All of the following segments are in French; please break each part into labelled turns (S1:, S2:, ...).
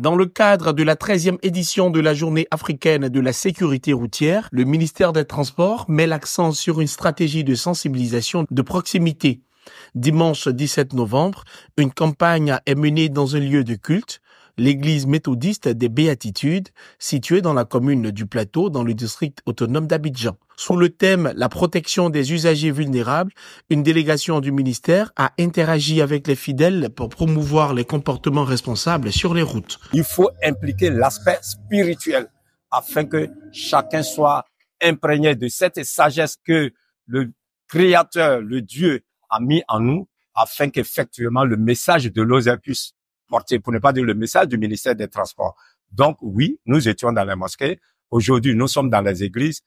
S1: Dans le cadre de la 13e édition de la Journée africaine de la sécurité routière, le ministère des Transports met l'accent sur une stratégie de sensibilisation de proximité. Dimanche 17 novembre, une campagne est menée dans un lieu de culte l'église méthodiste des Béatitudes, située dans la commune du Plateau, dans le district autonome d'Abidjan. Sous le thème La protection des usagers vulnérables, une délégation du ministère a interagi avec les fidèles pour promouvoir les comportements responsables sur les routes.
S2: Il faut impliquer l'aspect spirituel afin que chacun soit imprégné de cette sagesse que le Créateur, le Dieu, a mis en nous afin qu'effectivement le message de puisse pour ne pas dire le message du ministère des Transports. Donc oui, nous étions dans les mosquées. Aujourd'hui, nous sommes dans les églises.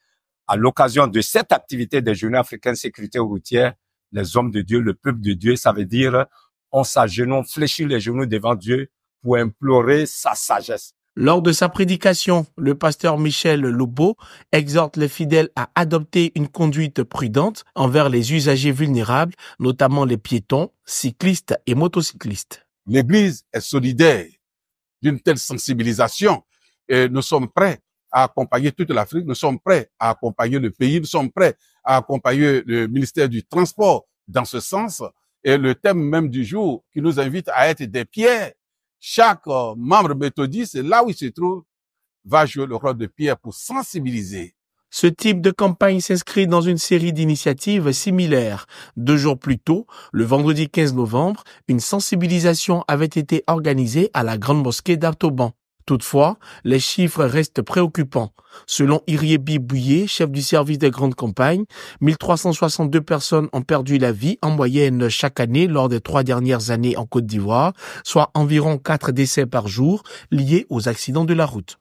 S2: À l'occasion de cette activité des jeunes africains sécurité routière, les hommes de Dieu, le peuple de Dieu, ça veut dire on s'agenouille, fléchit les genoux devant Dieu pour implorer sa
S1: sagesse. Lors de sa prédication, le pasteur Michel Loubeau exhorte les fidèles à adopter une conduite prudente envers les usagers vulnérables, notamment les piétons, cyclistes et motocyclistes. L'Église est solidaire d'une
S3: telle sensibilisation et nous sommes prêts à accompagner toute l'Afrique, nous sommes prêts à accompagner le pays, nous sommes prêts à accompagner le ministère du Transport dans ce sens. Et le thème même du jour qui nous invite à être des pierres. Chaque euh, membre
S1: méthodiste, là où il se trouve, va jouer le rôle de pierre pour sensibiliser ce type de campagne s'inscrit dans une série d'initiatives similaires. Deux jours plus tôt, le vendredi 15 novembre, une sensibilisation avait été organisée à la Grande Mosquée d'Artoban. Toutefois, les chiffres restent préoccupants. Selon Iriebi Bibouyé, chef du service des grandes campagnes, 1362 personnes ont perdu la vie en moyenne chaque année lors des trois dernières années en Côte d'Ivoire, soit environ quatre décès par jour
S2: liés aux accidents de la route.